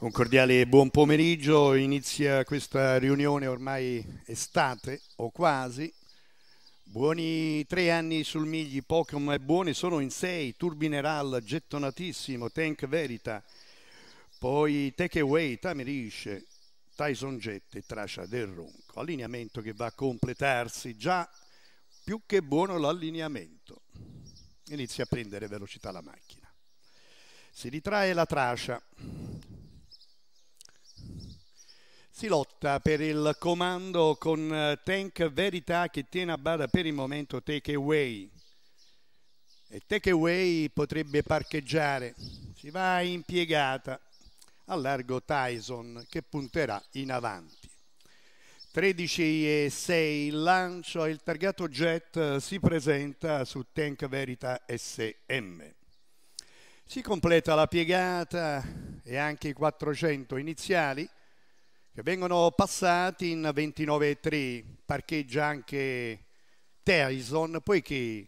Un cordiale buon pomeriggio, inizia questa riunione ormai estate o quasi. Buoni tre anni sul Migli, Pokémon è buoni, sono in sei, Turbineral gettonatissimo, Tank Verita, poi Takeaway, Tamirish, Tyson Jet e Traccia del Ronco. Allineamento che va a completarsi, già più che buono l'allineamento. Inizia a prendere velocità la macchina. Si ritrae la traccia. Si lotta per il comando con eh, Tank Verità che tiene a bada per il momento Take Away. E Take Away potrebbe parcheggiare. Si va impiegata a largo Tyson che punterà in avanti. 13 e 6 il lancio il targato jet eh, si presenta su Tank Verità SM. Si completa la piegata e anche i 400 iniziali che vengono passati in 29-3, parcheggia anche Tyson, poiché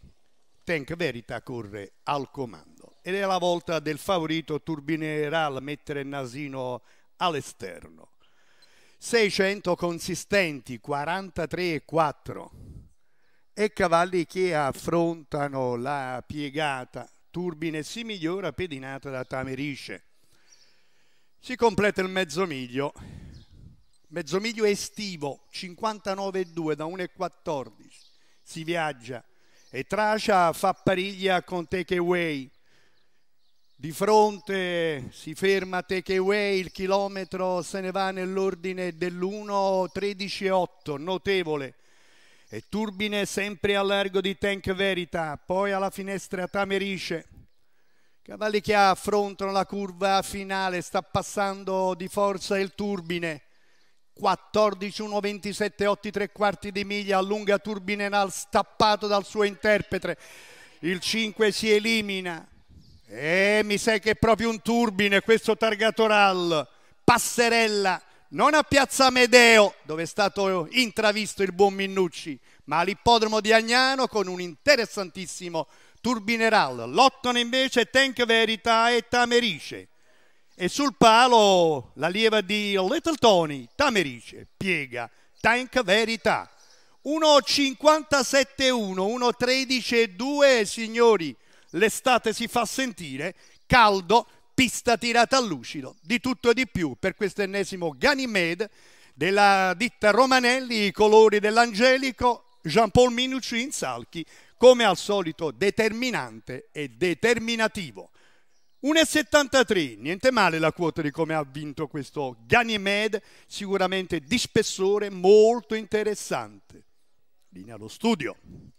Tank Verita corre al comando. Ed è la volta del favorito Turbineral mettere il nasino all'esterno. 600 consistenti, 43 e 4 e cavalli che affrontano la piegata. Turbine si migliora pedinata da Tamerisce. Si completa il mezzo miglio mezzomiglio estivo 59,2 da 1,14 si viaggia e Tracia fa pariglia con Takeaway di fronte si ferma Takeaway il chilometro se ne va nell'ordine dell'1,13,8 notevole e Turbine sempre a largo di Tank Verita poi alla finestra Tamerice Cavalli che affrontano la curva finale sta passando di forza il Turbine 14 1 27 8 3 quarti di miglia allunga turbine Turbinenal stappato dal suo interprete il 5 si elimina e eh, mi sa che è proprio un turbine questo Targatoral passerella non a Piazza Medeo dove è stato intravisto il buon Minnucci ma all'ippodromo di Agnano con un interessantissimo Turbineral Lotton invece Tank Verita e Tamerice e sul palo la lieva di Little Tony, Tamerice, piega, tank verità. 1.57-1, 1.13-2, signori, l'estate si fa sentire, caldo, pista tirata a lucido, di tutto e di più per questo ennesimo Ganymede della ditta Romanelli, i colori dell'Angelico, Jean-Paul Minucci in Salchi, come al solito determinante e determinativo. 1,73, niente male la quota di come ha vinto questo Ganymede, sicuramente di spessore, molto interessante. Linea allo studio.